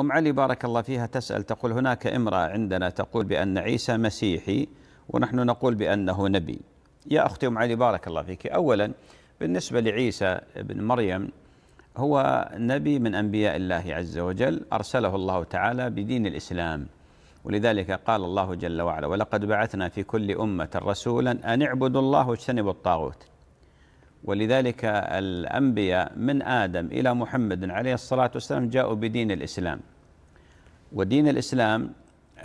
أم علي بارك الله فيها تسأل تقول هناك امرأة عندنا تقول بأن عيسى مسيحي ونحن نقول بأنه نبي يا أختي أم علي بارك الله فيك أولا بالنسبة لعيسى بن مريم هو نبي من أنبياء الله عز وجل أرسله الله تعالى بدين الإسلام ولذلك قال الله جل وعلا ولقد بعثنا في كل أمة رسولا أن اعبدوا الله واجتنبوا الطاغوت ولذلك الأنبياء من آدم إلى محمد عليه الصلاة والسلام جاءوا بدين الإسلام ودين الإسلام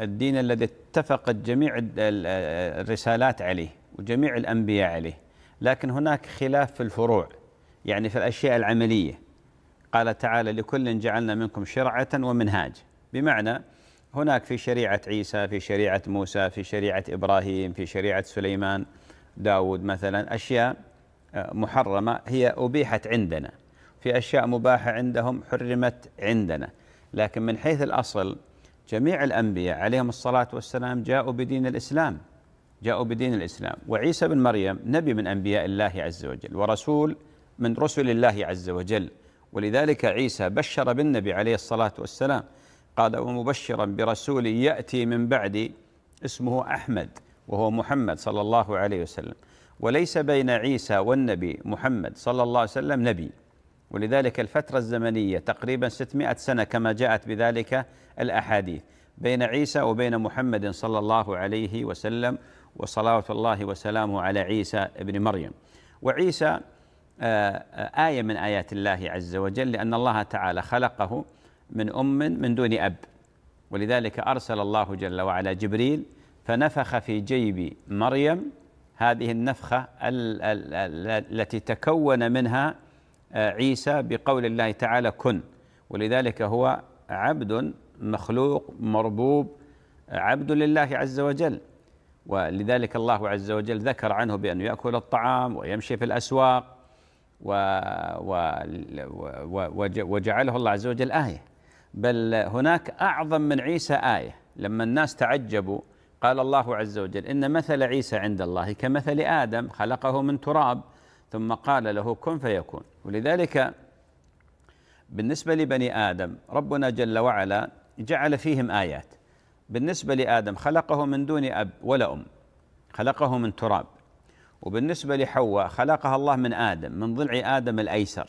الدين الذي اتفقت جميع الرسالات عليه وجميع الأنبياء عليه لكن هناك خلاف في الفروع يعني في الأشياء العملية قال تعالى لكل جعلنا منكم شرعة ومنهاج بمعنى هناك في شريعة عيسى في شريعة موسى في شريعة إبراهيم في شريعة سليمان داود مثلا أشياء محرمة هي أبيحت عندنا في أشياء مباحة عندهم حرمت عندنا لكن من حيث الأصل جميع الأنبياء عليهم الصلاة والسلام جاءوا بدين الإسلام جاءوا بدين الإسلام وعيسى بن مريم نبي من أنبياء الله عز وجل ورسول من رسل الله عز وجل ولذلك عيسى بشر بالنبي عليه الصلاة والسلام قال ومبشرا برسول يأتي من بعدي اسمه أحمد وهو محمد صلى الله عليه وسلم وليس بين عيسى والنبي محمد صلى الله عليه وسلم نبي ولذلك الفترة الزمنية تقريبا 600 سنة كما جاءت بذلك الأحاديث بين عيسى وبين محمد صلى الله عليه وسلم وصلوات الله وسلامه على عيسى ابن مريم وعيسى آه، آه، آية من آيات الله عز وجل لأن الله تعالى خلقه من أم من دون أب ولذلك أرسل الله جل وعلا جبريل فنفخ في جيب مريم هذه النفخة التي تكون منها آه، عيسى بقول الله تعالى كن ولذلك هو عبد مخلوق مربوب آه، عبد لله عز وجل ولذلك الله عز وجل ذكر عنه بأنه يأكل الطعام ويمشي في الأسواق و و و وجعله الله عز وجل آية بل هناك أعظم من عيسى آية لما الناس تعجبوا قال الله عز وجل إن مثل عيسى عند الله كمثل آدم خلقه من تراب ثم قال له كن فيكون ولذلك بالنسبة لبني آدم ربنا جل وعلا جعل فيهم آيات بالنسبة لآدم خلقه من دون أب ولا أم خلقه من تراب وبالنسبة لحواء خلقها الله من آدم من ضلع آدم الأيسر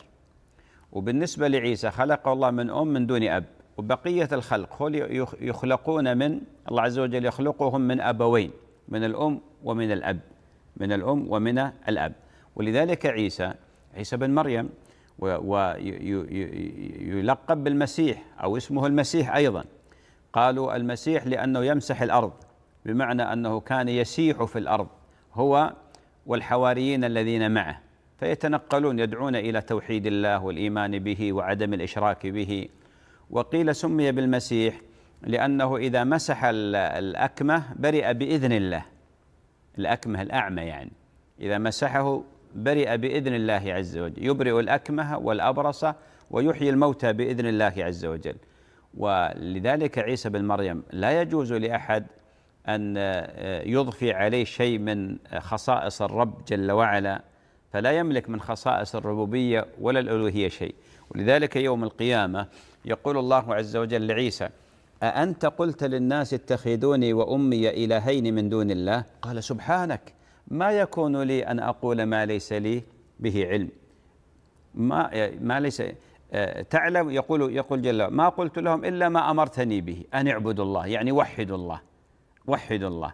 وبالنسبة لعيسى خلقه الله من أم من دون أب وبقية الخلق هم يخلقون من الله عز وجل يخلقهم من أبوين من الأم ومن الأب من الأم ومن الأب ولذلك عيسى عيسى بن مريم ويلقب بالمسيح أو اسمه المسيح أيضا قالوا المسيح لأنه يمسح الأرض بمعنى أنه كان يسيح في الأرض هو والحواريين الذين معه فيتنقلون يدعون إلى توحيد الله والإيمان به وعدم الإشراك به وقيل سمي بالمسيح لأنه إذا مسح الأكمة برئ بإذن الله الأكمة الأعمى يعني إذا مسحه برئ بإذن الله عز وجل يبرئ الأكمة والأبرصة ويحيي الموتى بإذن الله عز وجل ولذلك عيسى بن مريم لا يجوز لأحد أن آه، يضفي عليه شيء من خصائص الرب جل وعلا فلا يملك من خصائص الربوبية ولا الألوهية شيء لذلك يوم القيامة يقول الله عز وجل لعيسى أأنت قلت للناس اتخذوني وأمي إلهين من دون الله قال سبحانك ما يكون لي أن أقول ما ليس لي به علم ما, ما ليس آه، تعلم يقول يقول جل ما قلت لهم إلا ما أمرتني به أن اعبدوا الله يعني وحدوا الله وحدوا الله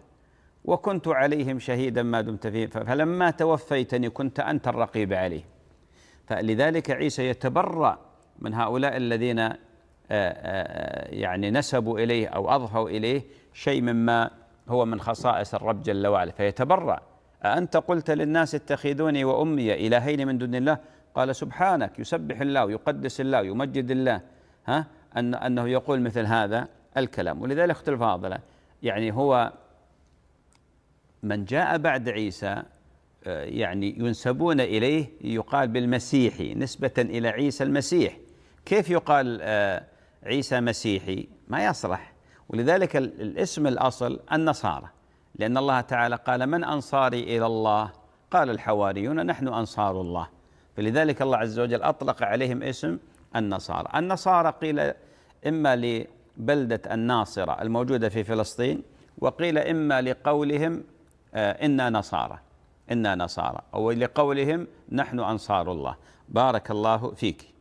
وكنت عليهم شهيدا ما دمت فيهم فلما توفيتني كنت أنت الرقيب عليه فلذلك عيسى يتبرأ من هؤلاء الذين آه، آه، يعني نسبوا إليه أو أضفوا إليه شيء مما هو من خصائص الرب جل وعلا فيتبرأ أأنت قلت للناس اتخذوني وأمي إلهين من دون الله قال سبحانك يسبح الله ويقدس الله ويمجد الله ها أن أنه يقول مثل هذا الكلام ولذلك اختلف الفاضلة يعني هو من جاء بعد عيسى آه، يعني ينسبون إليه يقال بالمسيحي نسبة إلى عيسى المسيح كيف يقال آه، عيسى مسيحي ما يصلح ولذلك الاسم الأصل النصارى لأن الله تعالى قال من أنصاري إلى الله قال الحواريون نحن أنصار الله فلذلك الله عز وجل أطلق عليهم اسم النصارى النصارى قيل إما لبلدة الناصرة الموجودة في فلسطين وقيل إما لقولهم آه، إنا نصارى إنا نصارى أو لقولهم نحن أنصار الله بارك الله فيك